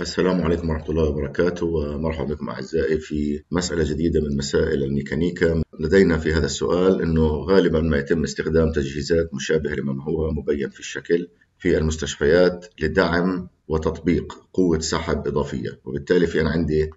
السلام عليكم ورحمة الله وبركاته ومرحبا بكم أعزائي في مسألة جديدة من مسائل الميكانيكا لدينا في هذا السؤال أنه غالبا ما يتم استخدام تجهيزات مشابهة لما هو مبين في الشكل في المستشفيات لدعم وتطبيق قوة سحب إضافية وبالتالي في أنا عندي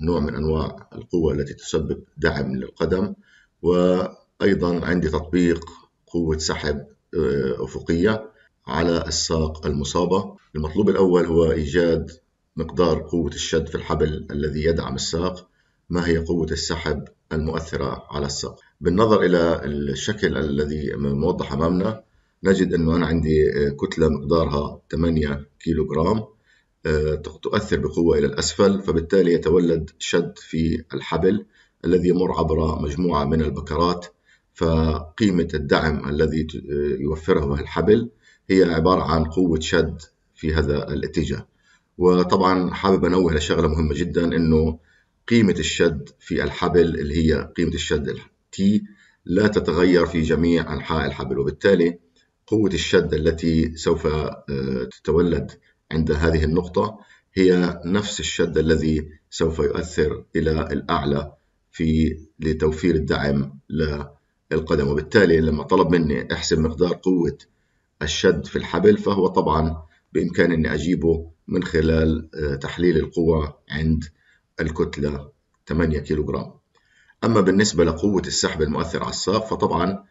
نوع من أنواع القوة التي تسبب دعم للقدم وأيضا عندي تطبيق قوة سحب آه، أفقية على الساق المصابة المطلوب الأول هو إيجاد مقدار قوة الشد في الحبل الذي يدعم الساق ما هي قوة السحب المؤثرة على الساق بالنظر إلى الشكل الذي موضح أمامنا نجد أنه أنا عندي آه، كتلة مقدارها 8 كيلو جرام تؤثر بقوة إلى الأسفل فبالتالي يتولد شد في الحبل الذي يمر عبر مجموعة من البكرات فقيمة الدعم الذي آه، يوفره الحبل هي عبارة عن قوة شد في هذا الاتجاه وطبعا حابب انوه لشغله مهمه جدا انه قيمه الشد في الحبل اللي هي قيمه الشد تي لا تتغير في جميع انحاء الحبل وبالتالي قوه الشد التي سوف آه، تتولد عند هذه النقطه هي نفس الشد الذي سوف يؤثر الى الاعلى في لتوفير الدعم للقدم وبالتالي لما طلب مني احسب مقدار قوه الشد في الحبل فهو طبعا بإمكاني أني أجيبه من خلال آه، تحليل القوى عند الكتلة 8 كيلوغرام أما بالنسبة لقوة السحب المؤثر على الساق فطبعا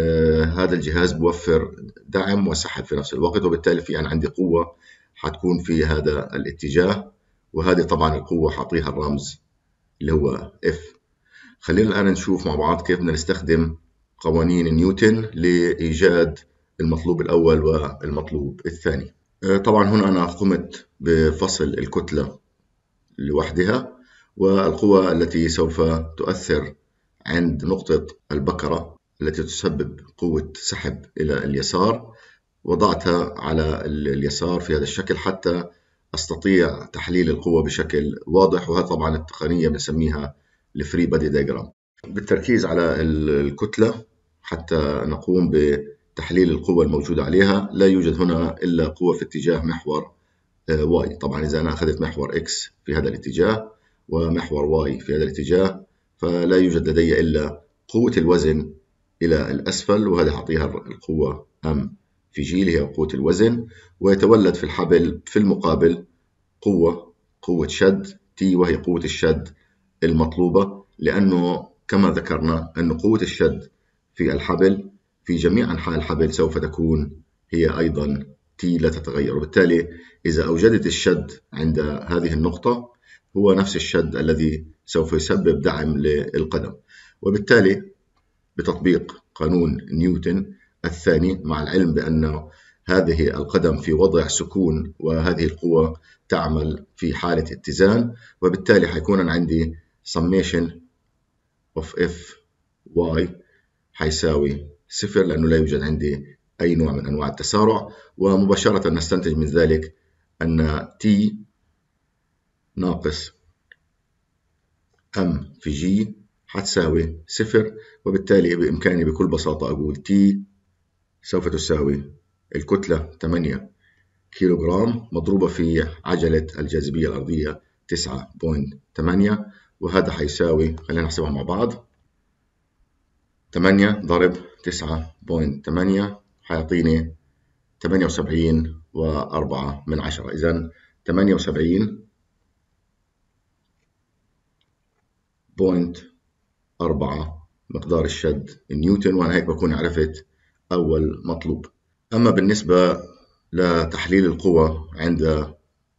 آه، هذا الجهاز بوفر دعم وسحب في نفس الوقت وبالتالي في أنا عندي قوة حتكون في هذا الاتجاه وهذه طبعا القوة حطيها الرمز اللي هو F خلينا الآن نشوف مع بعض كيف بدنا نستخدم قوانين نيوتن لإيجاد المطلوب الأول والمطلوب الثاني آه، طبعا هنا أنا قمت بفصل الكتلة لوحدها والقوى التي سوف تؤثر عند نقطة البكرة التي تسبب قوة سحب إلى اليسار وضعتها على اليسار في هذا الشكل حتى أستطيع تحليل القوة بشكل واضح وهذا طبعا التقنية بنسميها الفري بادي ديجرام بالتركيز على الكتلة حتى نقوم ب تحليل القوة الموجودة عليها لا يوجد هنا إلا قوة في اتجاه محور آه، واي طبعا إذا أنا أخذت محور إكس في هذا الاتجاه ومحور واي في هذا الاتجاه فلا يوجد لدي إلا قوة الوزن إلى الأسفل وهذا أعطيها القوة أم في جي اللي هي قوة الوزن ويتولد في الحبل في المقابل قوة قوة شد تي وهي قوة الشد المطلوبة لأنه كما ذكرنا أن قوة الشد في الحبل في جميع أنحاء الحبل سوف تكون هي أيضا تي لا تتغير وبالتالي إذا أوجدت الشد عند هذه النقطة هو نفس الشد الذي سوف يسبب دعم للقدم وبالتالي بتطبيق قانون نيوتن الثاني مع العلم بأن هذه القدم في وضع سكون وهذه القوة تعمل في حالة اتزان وبالتالي حيكون عندي summation of f y حيساوي صفر لأنه لا يوجد عندي أي نوع من أنواع التسارع ومباشرة نستنتج من ذلك أن T ناقص M في G حتساوي صفر وبالتالي بإمكاني بكل بساطة أقول T سوف تساوي الكتلة 8 كيلوغرام مضروبة في عجلة الجاذبية الأرضية 9.8 وهذا حيساوي خلينا نحسبها مع بعض 8 ضرب تسعة بوينت تمانية حيعطيني تمانية وسبعين وأربعة من عشرة إذا تمانية وسبعين بوينت أربعة مقدار الشد نيوتن وأنا هيك بكون عرفت أول مطلوب أما بالنسبة لتحليل القوى عند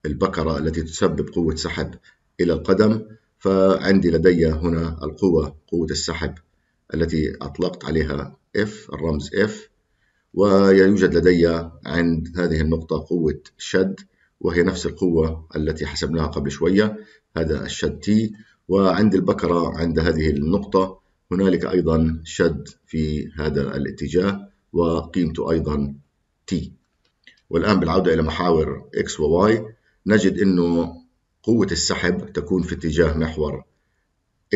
البكرة التي تسبب قوة سحب إلى القدم فعندي لدي هنا القوة قوة السحب التي أطلقت عليها F الرمز F ويوجد لدي عند هذه النقطة قوة شد وهي نفس القوة التي حسبناها قبل شوية هذا الشد T وعند البكرة عند هذه النقطة هنالك أيضا شد في هذا الاتجاه وقيمته أيضا T والآن بالعودة إلى محاور X و Y نجد أنه قوة السحب تكون في اتجاه محور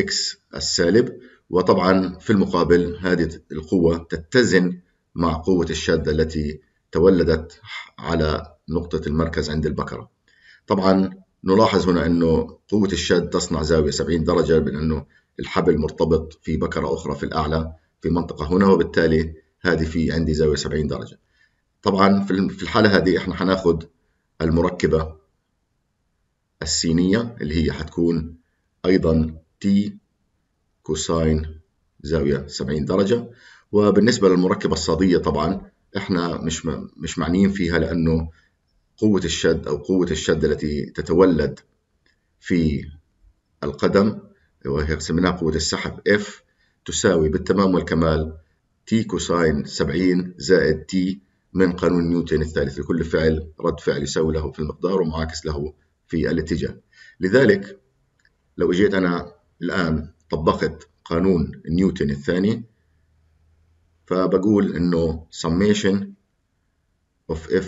X السالب وطبعا في المقابل هذه القوة تتزن مع قوة الشدة التي تولدت على نقطة المركز عند البكرة طبعا نلاحظ هنا أنه قوة الشد تصنع زاوية 70 درجة بأنه الحبل مرتبط في بكرة أخرى في الأعلى في منطقة هنا وبالتالي هذه في عندي زاوية 70 درجة طبعا في الحالة هذه احنا هناخد المركبة السينية اللي هي هتكون أيضا تي كوساين زاوية 70 درجة وبالنسبة للمركبة الصادية طبعا احنا مش مش معنيين فيها لأنه قوة الشد أو قوة الشد التي تتولد في القدم وهي سميناها قوة السحب F تساوي بالتمام والكمال T كوساين 70 زائد T من قانون نيوتن الثالث لكل فعل رد فعل يساوي له في المقدار ومعاكس له في الاتجاه لذلك لو اجيت أنا الآن طبقت قانون نيوتن الثاني فبقول انه summation of f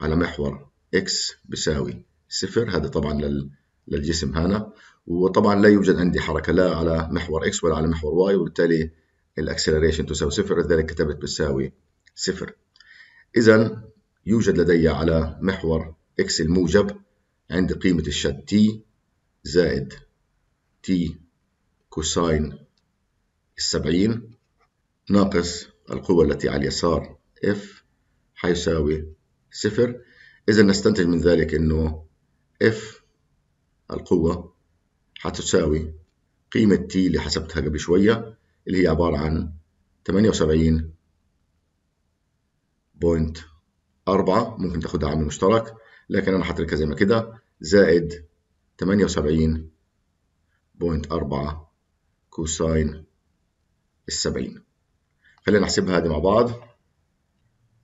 على محور x بساوي صفر هذا طبعا للجسم هنا وطبعا لا يوجد عندي حركة لا على محور x ولا على محور y وبالتالي الاكسلريشن تساوي صفر لذلك كتبت بتساوي صفر إذا يوجد لدي على محور x الموجب عندي قيمة الشد t زائد t كوساين السبعين ناقص القوة التي على اليسار F حيساوي صفر إذا نستنتج من ذلك إنه F القوة حتساوي قيمة T اللي حسبتها قبل شوية اللي هي عبارة عن 78.4 ممكن تاخدها عامل مشترك لكن أنا حتركها زي ما كده زائد 78.4 كوساين السبعين خلينا نحسبها هذه مع بعض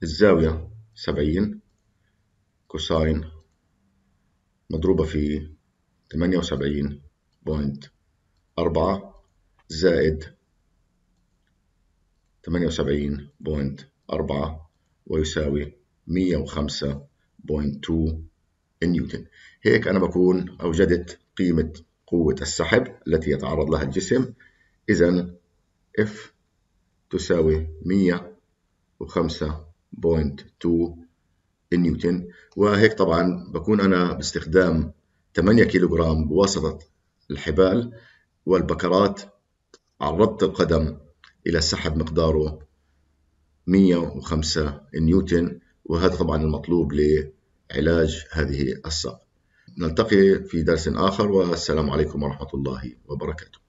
الزاوية سبعين كوساين مضروبة في تمانية وسبعين بوينت أربعة زائد تمانية وسبعين بوينت أربعة ويساوي مية وخمسة بوينت تو نيوتن هيك أنا بكون أوجدت قيمة قوة السحب التي يتعرض لها الجسم إذا F تساوي 105.2 نيوتن وهيك طبعا بكون أنا باستخدام 8 كيلوغرام بواسطة الحبال والبكرات عرضت القدم إلى السحب مقداره 105 نيوتن وهذا طبعا المطلوب لعلاج هذه الصقر نلتقي في درس آخر والسلام عليكم ورحمة الله وبركاته